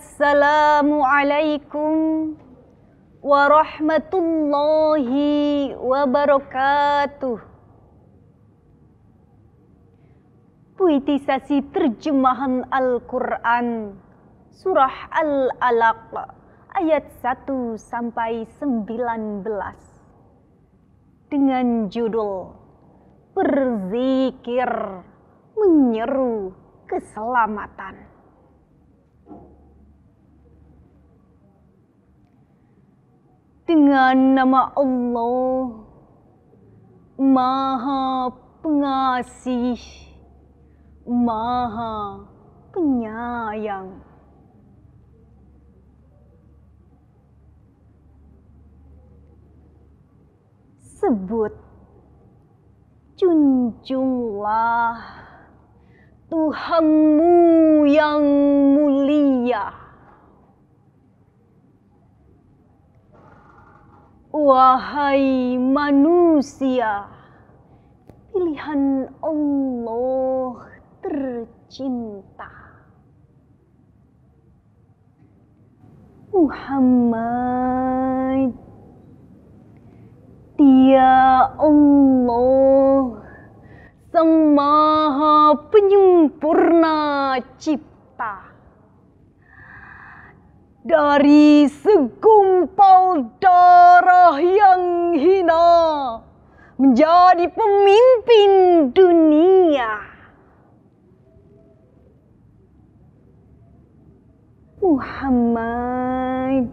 Assalamualaikum warahmatullahi wabarakatuh. Puitisasi terjemahan Al-Quran Surah Al-Alaq ayat 1 sampai 19 dengan judul Berzikir Menyeru Keselamatan. dengan nama Allah Maha Pengasih, Maha Penyayang. Sebut, junjunglah Tuhanmu yang mulia. Wahai manusia, pilihan Allah tercinta. Muhammad, dia Allah, Sang Maha Penyempurna Cipta dari segumpal darah yang hina menjadi pemimpin dunia. Muhammad,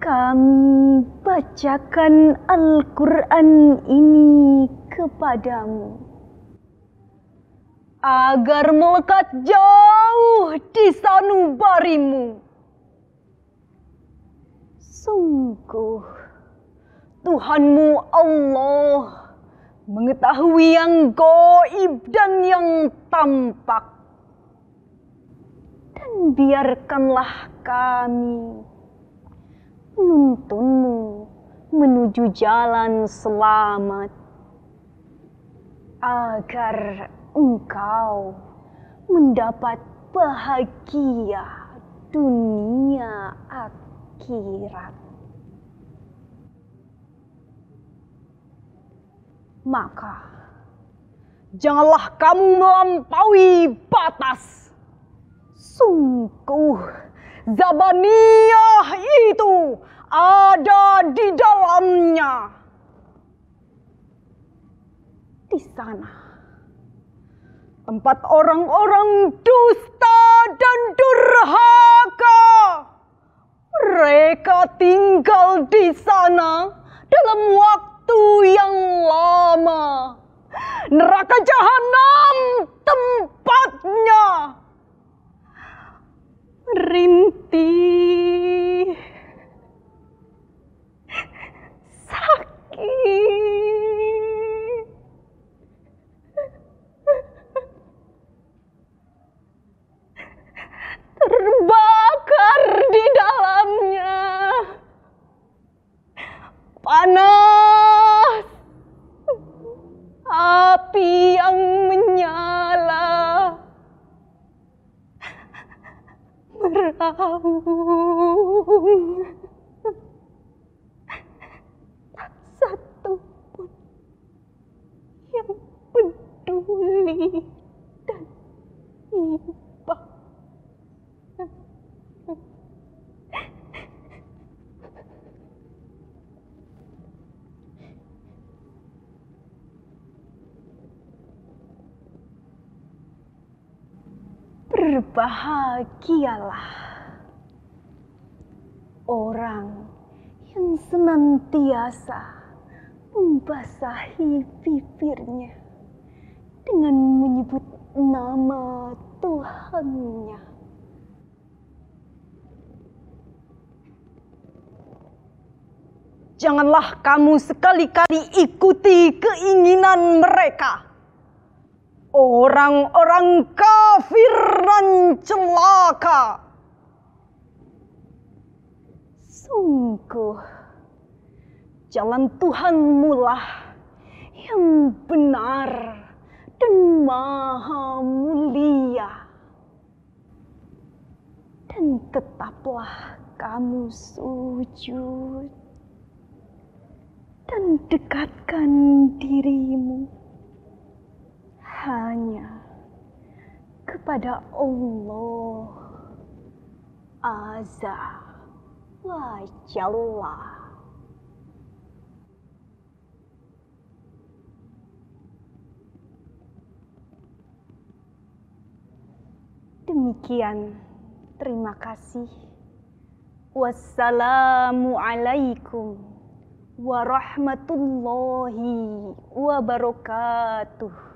kami bacakan Al-Quran ini kepadamu agar melekat jauh di sanubarimu. Sungguh, Tuhanmu Allah mengetahui yang goib dan yang tampak. Dan biarkanlah kami menuntunmu menuju jalan selamat agar engkau mendapat bahagia dunia akhirat. Maka janganlah kamu melampaui batas. Sungguh Zabaniyah itu ada di dalamnya. Di sana tempat orang-orang dusta dan durhaka. Mereka tinggal di sana dalam waktu yang lama. Neraka jahanam tempatnya. api yang menyala beraung. berbahagialah orang yang senantiasa membasahi bibirnya dengan menyebut nama Tuhannya. Janganlah kamu sekali-kali ikuti keinginan mereka. Orang-orang kau kafiran celaka. Sungguh, jalan Tuhan mula yang benar dan maha mulia. Dan tetaplah kamu sujud dan dekatkan diri kepada Allah Azza wa Jalla. Demikian, terima kasih. Wassalamualaikum warahmatullahi wabarakatuh.